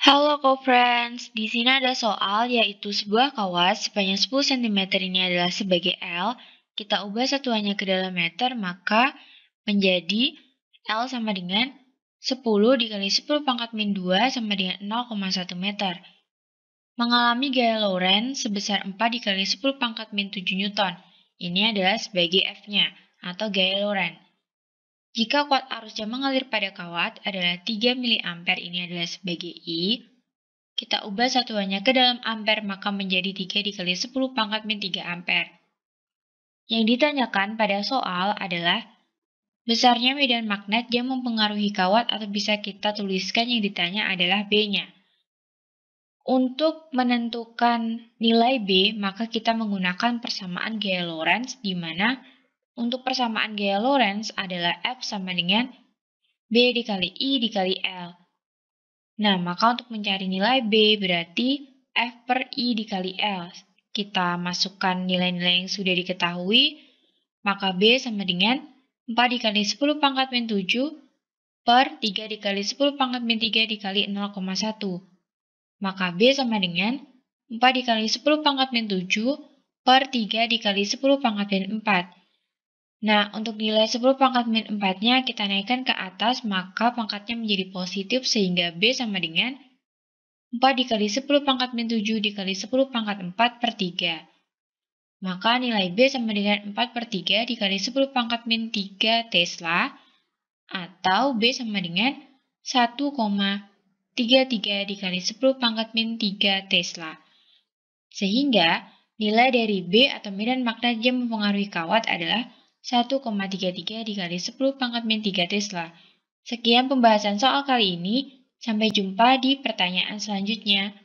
Halo co-friends, di sini ada soal yaitu sebuah kawat sepanjang 10 cm ini adalah sebagai L, kita ubah satuannya ke dalam meter maka menjadi L sama dengan 10 dikali 10 pangkat min 2 sama dengan 0,1 meter. Mengalami gaya Lorentz sebesar 4 dikali 10 pangkat min 7 Newton. Ini adalah sebagai F-nya atau gaya Lorentz. Jika kuat arus yang mengalir pada kawat adalah 3 mA ini adalah sebagai I, kita ubah satuannya ke dalam ampere maka menjadi 3 dikali 10 pangkat min 3 ampere. Yang ditanyakan pada soal adalah besarnya medan magnet yang mempengaruhi kawat atau bisa kita tuliskan yang ditanya adalah B-nya. Untuk menentukan nilai B, maka kita menggunakan persamaan gaya Lorentz di mana untuk persamaan gaya Lorentz adalah F sama dengan B dikali I dikali L. Nah, maka untuk mencari nilai B berarti F per I dikali L. Kita masukkan nilai-nilai yang sudah diketahui, maka B sama dengan 4 dikali 10 pangkat min 7 per 3 dikali 10 pangkat min 3 dikali 0,1. Maka B sama dengan 4 dikali 10 pangkat min 7 per 3 dikali 10 pangkat min 4. Nah, untuk nilai 10 pangkat min 4-nya kita naikkan ke atas, maka pangkatnya menjadi positif sehingga B sama dengan 4 dikali 10 pangkat min 7 dikali 10 pangkat 4 per 3. Maka nilai B sama dengan 4 per 3 dikali 10 pangkat min 3 Tesla atau B sama dengan 1,33 dikali 10 pangkat min 3 Tesla. Sehingga nilai dari B atau medan magnet yang mempengaruhi kawat adalah 1,33 dikali 10 pangkat min 3 Tesla. Sekian pembahasan soal kali ini, sampai jumpa di pertanyaan selanjutnya.